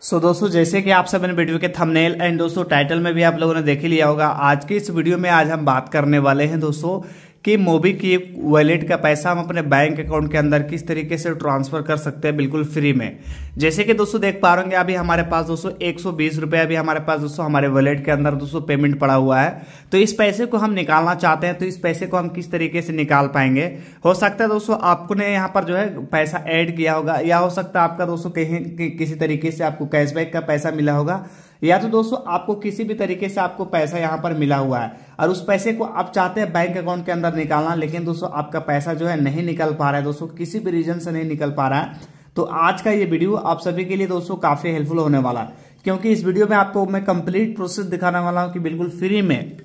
सो so, दोस्तों जैसे कि आप ने वीडियो के थंबनेल एंड दोस्तों टाइटल में भी आप लोगों ने देख ही लिया होगा आज के इस वीडियो में आज हम बात करने वाले हैं दोस्तों कि मोबी की वॉलेट का पैसा हम अपने बैंक अकाउंट के अंदर किस तरीके से ट्रांसफर कर सकते हैं बिल्कुल फ्री में जैसे कि दोस्तों देख पा रहे अभी हमारे पास दोस्तों एक सौ अभी हमारे पास दोस्तों हमारे वॉलेट के अंदर दोस्तों पेमेंट पड़ा हुआ है तो इस पैसे को हम निकालना चाहते हैं तो इस पैसे को हम किस तरीके से निकाल पाएंगे हो सकता है दोस्तों आपको ने यहाँ पर जो है पैसा ऐड किया होगा या हो सकता है आपका दोस्तों कहीं किसी तरीके से आपको कैशबैक का पैसा मिला होगा या तो दोस्तों आपको किसी भी तरीके से आपको पैसा यहाँ पर मिला हुआ है और उस पैसे को आप चाहते हैं बैंक अकाउंट के अंदर निकालना लेकिन दोस्तों आपका पैसा जो है नहीं निकल पा रहा है दोस्तों किसी भी रीजन से नहीं निकल पा रहा है तो आज का ये वीडियो आप सभी के लिए दोस्तों काफी हेल्पफुल होने वाला है क्योंकि इस वीडियो में आपको मैं कंप्लीट प्रोसेस दिखाने वाला हूँ कि बिल्कुल फ्री में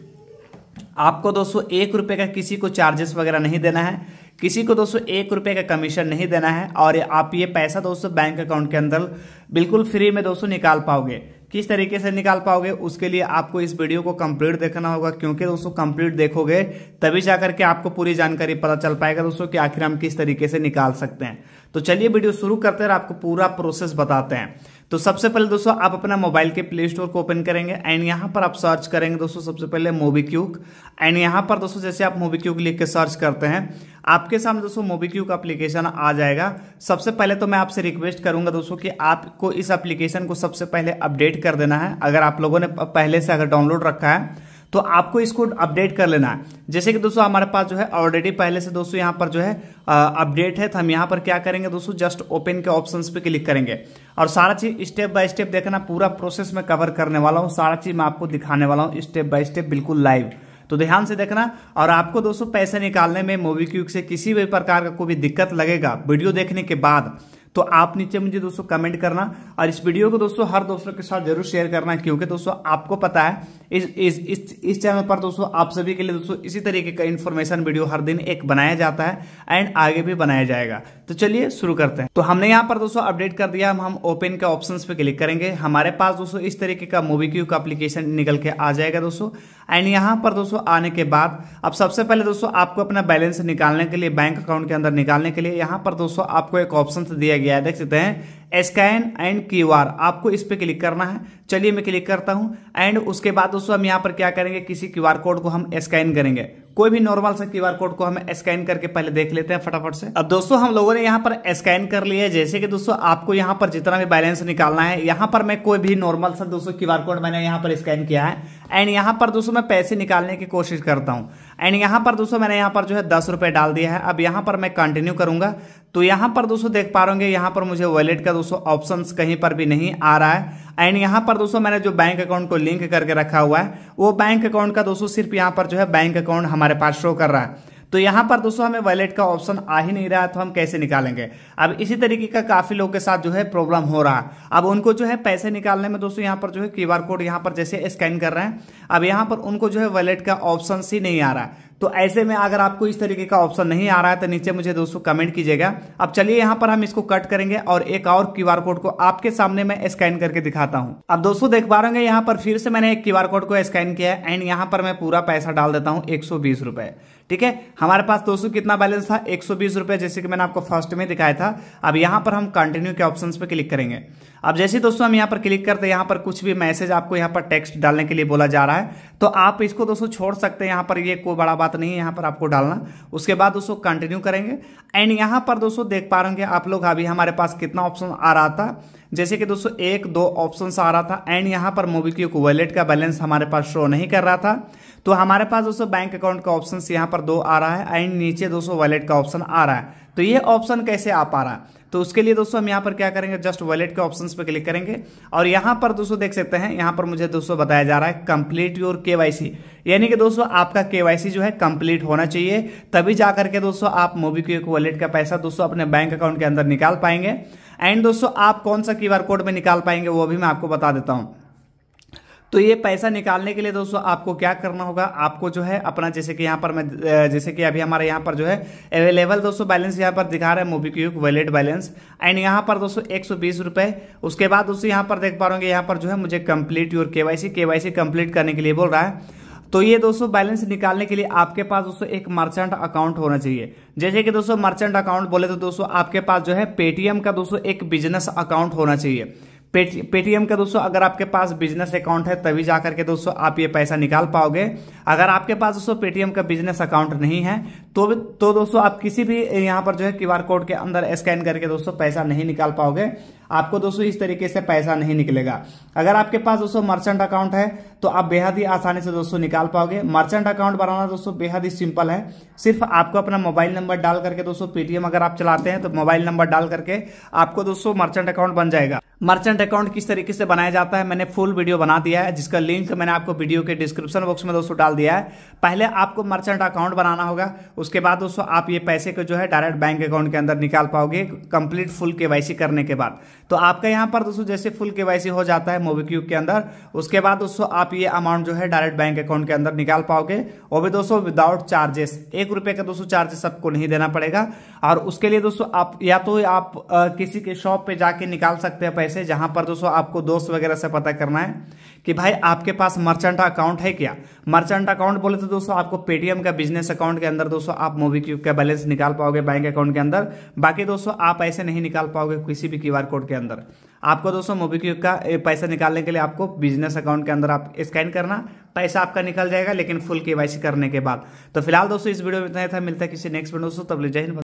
आपको दोस्तों एक रुपए का किसी को चार्जेस वगैरह नहीं देना है किसी को दोस्तों एक रुपए का कमीशन नहीं देना है और आप ये पैसा दोस्तों बैंक अकाउंट के अंदर बिल्कुल फ्री में दोस्तों निकाल पाओगे किस तरीके से निकाल पाओगे उसके लिए आपको इस वीडियो को कंप्लीट देखना होगा क्योंकि दोस्तों कंप्लीट देखोगे तभी जाकर के आपको पूरी जानकारी पता चल पाएगा दोस्तों कि आखिर हम किस तरीके से निकाल सकते हैं तो चलिए वीडियो शुरू करते हैं और आपको पूरा प्रोसेस बताते हैं तो सबसे पहले दोस्तों आप अपना मोबाइल के प्ले स्टोर को ओपन करेंगे एंड यहां पर आप सर्च करेंगे दोस्तों सबसे पहले मोबी क्यूक एंड यहां पर दोस्तों जैसे आप मोबी क्यूक लिख के सर्च करते हैं आपके सामने दोस्तों मोबी क्यूक एप्लीकेशन आ जाएगा सबसे पहले तो मैं आपसे रिक्वेस्ट करूंगा दोस्तों कि आपको इस एप्लीकेशन को सबसे पहले अपडेट कर देना है अगर आप लोगों ने पहले से अगर डाउनलोड रखा है तो आपको इसको अपडेट कर लेना है जैसे कि दोस्तों हमारे पास जो है ऑलरेडी पहले से दोस्तों यहाँ पर जो है अपडेट है तो हम यहाँ पर क्या करेंगे दोस्तों जस्ट ओपन के ऑप्शंस पे क्लिक करेंगे और सारा चीज स्टेप बाय स्टेप देखना पूरा प्रोसेस में कवर करने वाला हूँ सारा चीज मैं आपको दिखाने वाला हूँ स्टेप बाय स्टेप बिल्कुल लाइव तो ध्यान से देखना और आपको दोस्तों पैसे निकालने में मोबी से किसी भी प्रकार का कोई भी दिक्कत लगेगा वीडियो देखने के बाद तो आप नीचे मुझे दोस्तों कमेंट करना और इस वीडियो को दोस्तों हर दोस्तों के साथ जरूर शेयर करना क्योंकि दोस्तों आपको पता है इस इस इस, इस चैनल पर दोस्तों आप सभी के लिए दोस्तों इसी तरीके का इन्फॉर्मेशन वीडियो हर दिन एक बनाया जाता है एंड आगे भी बनाया जाएगा तो चलिए शुरू करते हैं तो हमने यहाँ पर दोस्तों अपडेट कर दिया हम ओपन के ऑप्शन पे क्लिक करेंगे हमारे पास दोस्तों इस तरीके का मूवी क्यू का अप्लीकेशन निकल के आ जाएगा दोस्तों एंड यहाँ पर दोस्तों आने के बाद अब सबसे पहले दोस्तों आपको अपना बैलेंस निकालने के लिए बैंक अकाउंट के अंदर निकालने के लिए यहाँ पर दोस्तों आपको एक ऑप्शन दिया गया है देख सकते हैं स्कैन एंड क्यू आर आपको इस पर क्लिक करना है चलिए मैं क्लिक करता हूं एंड उसके बाद दोस्तों हम यहाँ पर क्या करेंगे किसी क्यू आर कोड को हम स्कैन करेंगे कोई भी नॉर्मल सा क्यू आर कोड को हम स्कैन करके पहले देख लेते हैं फटाफट से अब दोस्तों हम लोगों ने यहाँ पर स्कैन कर लिया है जैसे कि दोस्तों आपको यहां पर जितना भी बैलेंस निकालना है यहां पर मैं कोई भी नॉर्मल सा दोस्तों क्यू आर कोड मैंने यहां पर स्कैन किया है एंड यहां पर दोस्तों मैं पैसे निकालने की कोशिश करता हूँ एंड यहाँ पर दोस्तों मैंने यहाँ पर जो है दस रुपये डाल दिया है अब यहाँ पर मैं कंटिन्यू करूँगा तो यहाँ पर दोस्तों देख पा रहे यहाँ पर मुझे वॉलेट का दोस्तों ऑप्शन कहीं पर भी नहीं आ रहा है एंड यहाँ पर दोस्तों मैंने जो बैंक अकाउंट को लिंक करके रखा हुआ है वो बैंक अकाउंट का दोस्तों सिर्फ यहाँ पर जो है बैंक अकाउंट हमारे पास शो कर रहा है तो यहां पर दोस्तों हमें वैलेट का ऑप्शन आ ही नहीं रहा तो हम कैसे निकालेंगे अब इसी तरीके का काफ़ी लोग के साथ जो है प्रॉब्लम हो रहा है अब उनको जो है पैसे निकालने में दोस्तों यहाँ पर जो है क्यू कोड यहाँ पर जैसे स्कैन कर रहे हैं अब यहां पर उनको जो है वैलेट का ऑप्शन ही नहीं आ रहा तो ऐसे में अगर आपको इस तरीके का ऑप्शन नहीं आ रहा है तो नीचे मुझे दोस्तों कमेंट कीजिएगा अब चलिए यहाँ पर हम इसको कट करेंगे और एक और क्यू कोड को आपके सामने मैं स्कैन करके दिखाता हूँ अब दोस्तों देख पा रहे यहाँ पर फिर से मैंने एक क्यू कोड को स्कैन किया है एंड यहाँ पर मैं पूरा पैसा डाल देता हूँ एक रुपए ठीक है हमारे पास दोस्तों कितना बैलेंस था एक रुपए जैसे कि मैंने आपको फर्स्ट में दिखाया था अब यहाँ पर हम कंटिन्यू के ऑप्शन पर क्लिक करेंगे अब जैसे दोस्तों हम यहाँ पर क्लिक करते हैं यहाँ पर कुछ भी मैसेज आपको यहाँ पर टेक्स्ट डालने के लिए बोला जा रहा है तो आप इसको दोस्तों छोड़ सकते हैं यहाँ पर ये कोई बड़ा बात नहीं है यहाँ पर आपको डालना उसके बाद दोस्तों कंटिन्यू करेंगे एंड यहाँ पर दोस्तों देख पा रहे आप लोग अभी हमारे पास कितना ऑप्शन आ रहा था जैसे कि दोस्तों एक दो ऑप्शन आ रहा था एंड यहाँ पर मोबीक्विक क्यूक वॉलेट का बैलेंस हमारे पास शो नहीं कर रहा था तो हमारे पास दोस्तों बैंक अकाउंट का ऑप्शन यहाँ पर दो आ रहा है एंड नीचे दोस्तों वॉलेट का ऑप्शन आ रहा है तो ये ऑप्शन कैसे आ पा रहा है तो उसके लिए दोस्तों हम यहाँ पर क्या करेंगे जस्ट वॉलेट के ऑप्शन पर क्लिक करेंगे और यहाँ पर दोस्तों देख सकते हैं यहाँ पर मुझे दोस्तों बताया जा रहा है कंप्लीट योर केवाईसी यानी कि दोस्तों आपका केवाईसी जो है कंप्लीट होना चाहिए तभी जा करके दोस्तों आप मोबी वॉलेट का पैसा दोस्तों अपने बैंक अकाउंट के अंदर निकाल पाएंगे एंड दोस्तों आप कौन सा क्यू कोड में निकाल पाएंगे वो भी मैं आपको बता देता हूँ तो ये पैसा निकालने के लिए दोस्तों आपको क्या करना होगा आपको जो है अपना जैसे कि यहाँ पर मैं जैसे कि अभी हमारे यहाँ पर जो है अवेलेबल दोस्तों बैलेंस यहाँ पर दिखा रहा है मोबीक्विक वैलेट बैलेंस एंड यहाँ पर दोस्तों एक सौ उसके बाद दोस्तों यहाँ पर देख पा रहे यहाँ पर जो है मुझे complete your KYC KYC complete करने के लिए बोल रहा है तो ये दोस्तों बैलेंस निकालने के लिए आपके पास दोस्तों एक मर्चेंट अकाउंट होना चाहिए जैसे कि दोस्तों मर्चेंट अकाउंट बोले तो दोस्तों आपके पास जो है पेटीएम का दोस्तों एक बिजनेस अकाउंट होना चाहिए पेटीएम का दोस्तों अगर आपके पास बिजनेस अकाउंट है तभी जा करके दोस्तों आप ये पैसा निकाल पाओगे अगर आपके पास दोस्तों पेटीएम का बिजनेस अकाउंट नहीं है तो तो दोस्तों आप किसी भी यहाँ पर जो है क्यूआर कोड के अंदर स्कैन करके दोस्तों पैसा नहीं निकाल पाओगे आपको दोस्तों इस तरीके से पैसा नहीं निकलेगा अगर आपके पास दोस्तों मर्चेंट अकाउंट है तो आप बेहद ही आसानी से दोस्तों निकाल पाओगे मर्चेंट अकाउंट बनाना दोस्तों बेहद ही सिंपल है सिर्फ आपको अपना मोबाइल नंबर डाल करके दोस्तों पेटीएम अगर आप चलाते हैं तो मोबाइल नंबर डाल करके आपको दोस्तों मर्चेंट अकाउंट बन जाएगा मर्चेंट अकाउंट किस तरीके से बनाया जाता है मैंने फुल वीडियो बना दिया है जिसका लिंक मैंने आपको वीडियो के डिस्क्रिप्शन बॉक्स में दोस्तों डाल दिया है पहले आपको मर्चेंट अकाउंट बनाना होगा उसके बाद दोस्तों आप ये पैसे को जो है डायरेक्ट बैंक अकाउंट के अंदर निकाल पाओगे कंप्लीट फुल के करने के बाद तो आपका यहाँ पर दोस्तों जैसे फुल के हो जाता है मोबीक्यूब के अंदर उसके बाद दोस्तों आप ये अमाउंट जो है डायरेक्ट बैंक अकाउंट के अंदर निकाल पाओगे वो भी दोस्तों विदाउट चार्जेस एक रुपए का दोस्तों चार्जेस आपको नहीं देना पड़ेगा और उसके लिए दोस्तों आप या तो आप आ, किसी के शॉप पे जाके निकाल सकते हैं पैसे जहां पर दोस्तों आपको दोस्त वगैरह से पता करना है कि भाई आपके पास मर्चेंट अकाउंट है क्या मर्चेंट अकाउंट बोले तो दोस्तों आपको पेटीएम का बिजनेस अकाउंट के अंदर दोस्तों आप मोबीक्यूब का बैलेंस निकाल पाओगे बैंक अकाउंट के अंदर बाकी दोस्तों आप ऐसे नहीं निकाल पाओगे किसी भी क्यू कोड के अंदर आपको दोस्तों मोबीक्विक का पैसा निकालने के लिए आपको बिजनेस अकाउंट के अंदर आप स्कैन करना पैसा आपका निकल जाएगा लेकिन फुल के करने के बाद तो फिलहाल दोस्तों इस वीडियो में इतना था मिलता है किसी नेक्स्ट वीडियो दोस्तों तब ले जय हिंद